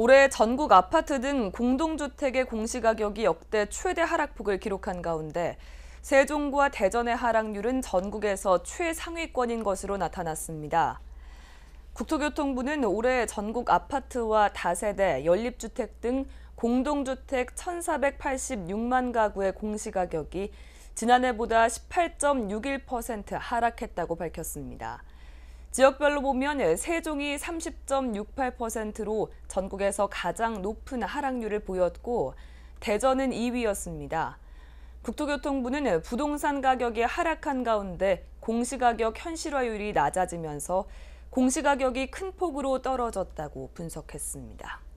올해 전국 아파트 등 공동주택의 공시가격이 역대 최대 하락폭을 기록한 가운데 세종과 대전의 하락률은 전국에서 최상위권인 것으로 나타났습니다. 국토교통부는 올해 전국 아파트와 다세대, 연립주택 등 공동주택 1,486만 가구의 공시가격이 지난해보다 18.61% 하락했다고 밝혔습니다. 지역별로 보면 세종이 30.68%로 전국에서 가장 높은 하락률을 보였고 대전은 2위였습니다. 국토교통부는 부동산 가격이 하락한 가운데 공시가격 현실화율이 낮아지면서 공시가격이 큰 폭으로 떨어졌다고 분석했습니다.